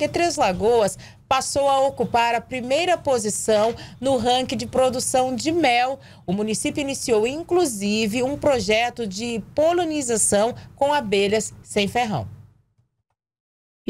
porque Três Lagoas passou a ocupar a primeira posição no ranking de produção de mel. O município iniciou, inclusive, um projeto de polinização com abelhas sem ferrão.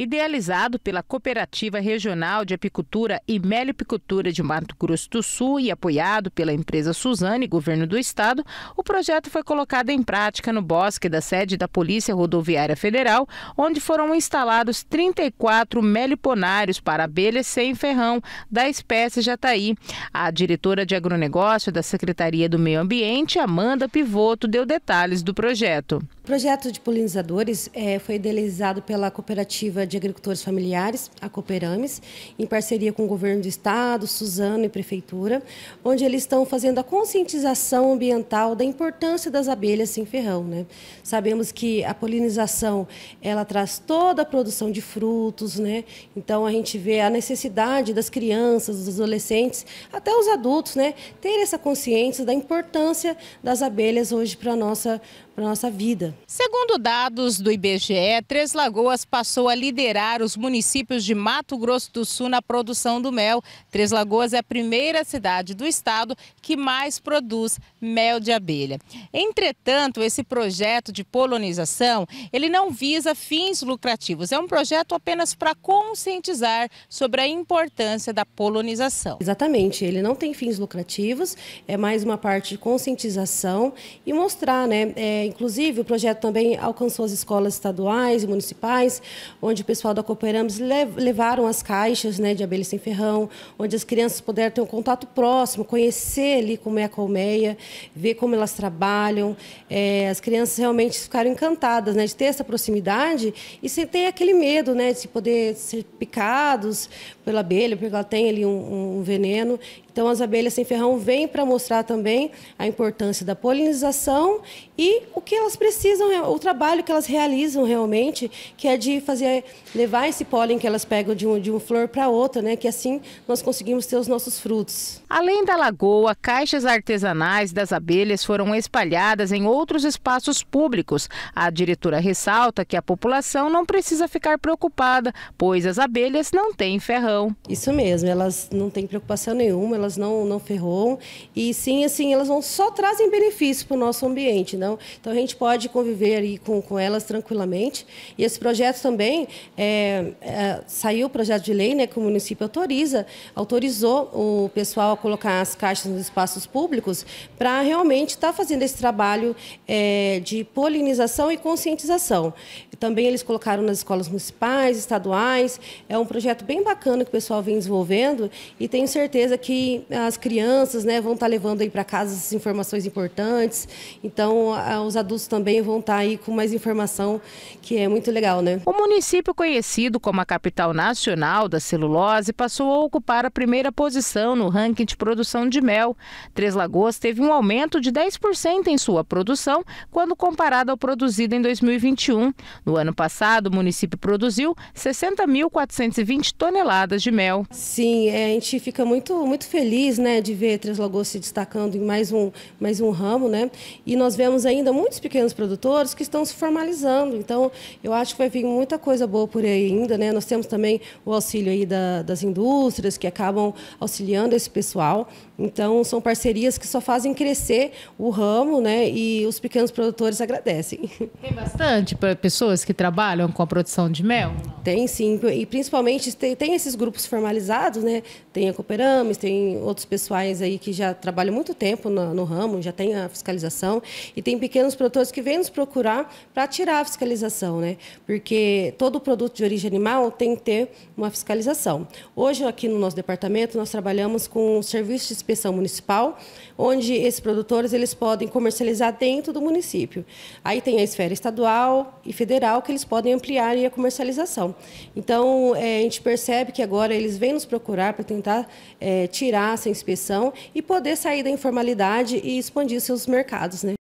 Idealizado pela Cooperativa Regional de Apicultura e Melipicultura de Mato Grosso do Sul e apoiado pela empresa Suzane, governo do estado, o projeto foi colocado em prática no bosque da sede da Polícia Rodoviária Federal, onde foram instalados 34 meliponários para abelhas sem ferrão da espécie jataí. A diretora de agronegócio da Secretaria do Meio Ambiente, Amanda Pivoto, deu detalhes do projeto. O projeto de polinizadores é, foi idealizado pela Cooperativa de Agricultores Familiares, a Cooperames, em parceria com o Governo do Estado, Suzano e Prefeitura, onde eles estão fazendo a conscientização ambiental da importância das abelhas sem ferrão. Né? Sabemos que a polinização ela traz toda a produção de frutos, né? então a gente vê a necessidade das crianças, dos adolescentes, até os adultos, né? ter essa consciência da importância das abelhas hoje para a nossa, nossa vida. Segundo dados do IBGE, Três Lagoas passou a liderar os municípios de Mato Grosso do Sul na produção do mel. Três Lagoas é a primeira cidade do estado que mais produz mel de abelha. Entretanto, esse projeto de polonização, ele não visa fins lucrativos. É um projeto apenas para conscientizar sobre a importância da polonização. Exatamente, ele não tem fins lucrativos, é mais uma parte de conscientização e mostrar, né? É, inclusive, o projeto projeto também alcançou as escolas estaduais e municipais, onde o pessoal da Cooperamos levaram as caixas né, de abelhas sem ferrão, onde as crianças puderam ter um contato próximo, conhecer ali como é a colmeia, ver como elas trabalham. É, as crianças realmente ficaram encantadas né, de ter essa proximidade e sem ter aquele medo né, de poder ser picados pela abelha, porque ela tem ali um, um veneno. Então, as abelhas sem ferrão vêm para mostrar também a importância da polinização e o que elas precisam precisam, o trabalho que elas realizam realmente, que é de fazer, levar esse pólen que elas pegam de, um, de uma flor para outra, né? Que assim nós conseguimos ter os nossos frutos. Além da lagoa, caixas artesanais das abelhas foram espalhadas em outros espaços públicos. A diretora ressalta que a população não precisa ficar preocupada, pois as abelhas não têm ferrão. Isso mesmo, elas não têm preocupação nenhuma, elas não, não ferrão. E sim, assim, elas vão só trazem benefício para o nosso ambiente. Não? Então a gente pode conviver aí com, com elas tranquilamente. E esse projeto também é, é, saiu o projeto de lei, né, que o município autoriza, autorizou o pessoal a colocar as caixas nos espaços públicos para realmente estar tá fazendo esse trabalho é, de polinização e conscientização. Também eles colocaram nas escolas municipais, estaduais. É um projeto bem bacana que o pessoal vem desenvolvendo e tenho certeza que as crianças, né, vão estar tá levando aí para casa essas informações importantes. Então, os adultos também vão vão estar tá aí com mais informação, que é muito legal, né? O município conhecido como a capital nacional da celulose passou a ocupar a primeira posição no ranking de produção de mel. Três Lagoas teve um aumento de 10% em sua produção quando comparado ao produzido em 2021. No ano passado, o município produziu 60.420 toneladas de mel. Sim, é, a gente fica muito, muito feliz né, de ver Três Lagoas se destacando em mais um, mais um ramo, né? E nós vemos ainda muitos pequenos produtores produtores que estão se formalizando. Então, eu acho que vai vir muita coisa boa por aí ainda. Né? Nós temos também o auxílio aí da, das indústrias que acabam auxiliando esse pessoal. Então, são parcerias que só fazem crescer o ramo, né? E os pequenos produtores agradecem. Tem bastante para pessoas que trabalham com a produção de mel? Tem sim, e principalmente tem, tem esses grupos formalizados, né? Tem a Cooperames, tem outros pessoais aí que já trabalham muito tempo no, no ramo, já tem a fiscalização, e tem pequenos produtores que vêm nos procurar para tirar a fiscalização, né? Porque todo produto de origem animal tem que ter uma fiscalização. Hoje, aqui no nosso departamento, nós trabalhamos com serviços de inspeção municipal, onde esses produtores eles podem comercializar dentro do município. Aí tem a esfera estadual e federal que eles podem ampliar a comercialização. Então é, a gente percebe que agora eles vêm nos procurar para tentar é, tirar essa inspeção e poder sair da informalidade e expandir seus mercados, né?